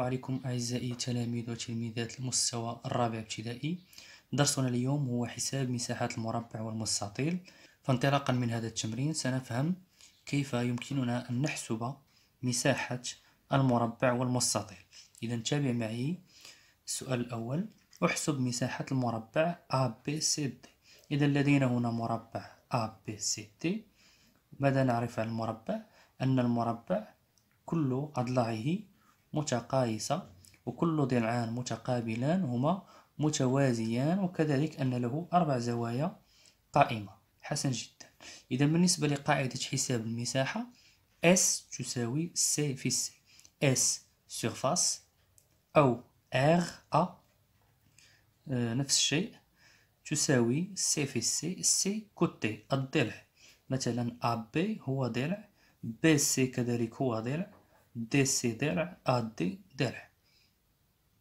السلام عليكم أعزائي تلاميذ وتلميذات المستوى الرابع ابتدائي درسنا اليوم هو حساب مساحات المربع والمستطيل فانطلاقا من هذا التمرين سنفهم كيف يمكننا أن نحسب مساحة المربع والمستطيل إذا تابع معي السؤال الأول احسب مساحة المربع ABCD إذا لدينا هنا مربع ABCD ماذا نعرف عن المربع أن المربع كل أضلاعه متقايسة وكل ضلعان متقابلان هما متوازيان وكذلك أن له أربع زوايا قائمة حسن جدا إذا بالنسبة لقاعدة حساب المساحة S تساوي C في C S surface أو R A آه، نفس الشيء تساوي C في C C كوتي الضلع مثلا AB هو ضلع BC كذلك هو ضلع دي سي درع أ دي درع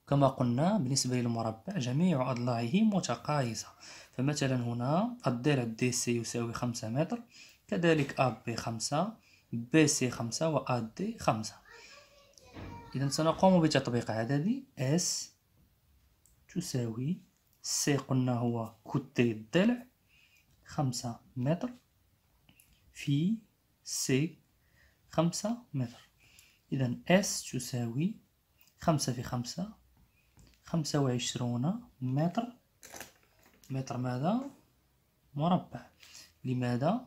كما قلنا بالنسبة للمربع جميع أضلاعه متقايسة فمثلا هنا الدرع دي سي يساوي خمسة متر كذلك أ بي خمسة بي سي خمسة و أ دي خمسة إذا سنقوم بتطبيق عددي اس تساوي سي قلنا هو كتي الضلع خمسة متر في سي خمسة متر إذا S تساوي خمسة في خمسة خمسة وعشرون متر متر ماذا مربع لماذا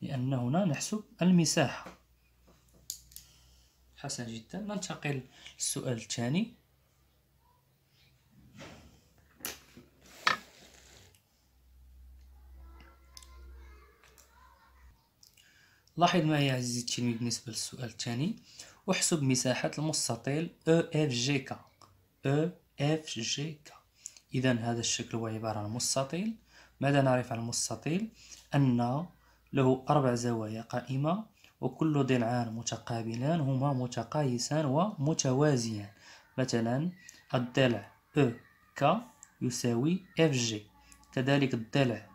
لأن هنا نحسب المساحة حسن جدا ننتقل للسؤال الثاني لاحظ معي عزيزي التلميذ بالنسبة للسؤال الثاني احسب مساحة المستطيل EFGK EFGK إذا هذا الشكل هو عبارة عن مستطيل ماذا نعرف عن المستطيل أن له أربع زوايا قائمة وكل ضلعان متقابلان هما متقايسان ومتوازيان مثلا الضلع EK يساوي FG كذلك الضلع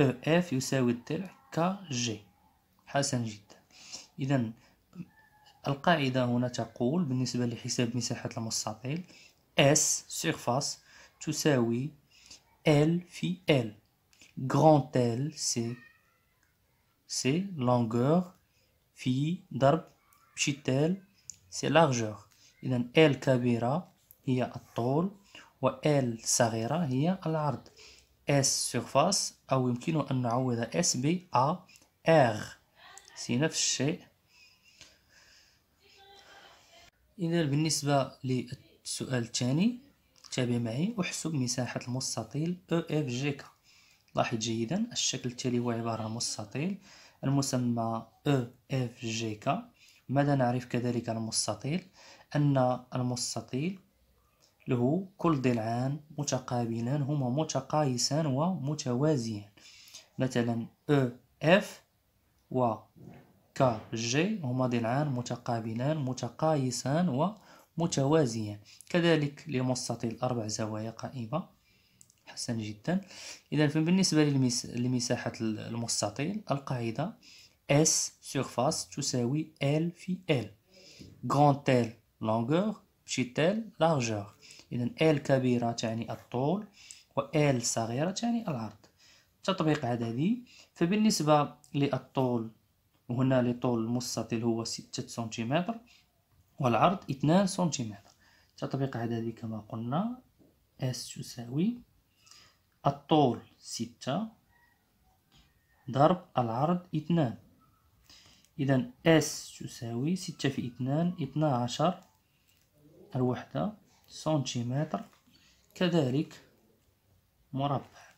EF يساوي الضلع KG حسن جدا إذا القاعدة هنا تقول بالنسبة لحساب مساحة المستطيل S surface تساوي L في L grand L سي سي longueur في ضرب petit L سي largeur إذا L كبيرة هي الطول و L صغيرة هي العرض S surface أو يمكن أن نعوض S ب A R سي نفس الشيء إذا بالنسبة للسؤال الثاني تابع معي أحسب مساحة المستطيل EFGK لاحظ جيدا الشكل التالي هو عبارة عن مستطيل المسمى EFGK ماذا نعرف كذلك عن المستطيل أن المستطيل له كل ضلعان متقابلان هما متقايسان ومتوازيان مثلا EF و ك جي هما ضلعان متقابلان متقايسان ومتوازيان كذلك لمستطيل أربع زوايا قائمة حسن جدا إذا بالنسبة لمساحة المستطيل القاعدة S surface تساوي L في L grand L longueur petit L largeur إذا L كبيرة تعني الطول و L صغيرة تعني العرض تطبيق عددي فبالنسبة للطول وهنا طول المستطيل هو ستة سنتيمتر والعرض اثنان سنتيمتر تطبيق عددي كما قلنا اس تساوي الطول ستة ضرب العرض اثنان إذا اس تساوي ستة في اثنان اثنا عشر الوحدة سنتيمتر كذلك مربع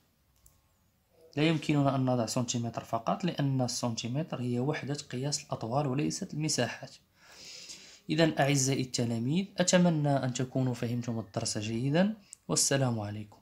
لا يمكننا أن نضع سنتيمتر فقط لأن السنتيمتر هي وحدة قياس الأطوال وليست المساحات إذا أعزائي التلاميذ أتمنى أن تكونوا فهمتم الدرس جيدا والسلام عليكم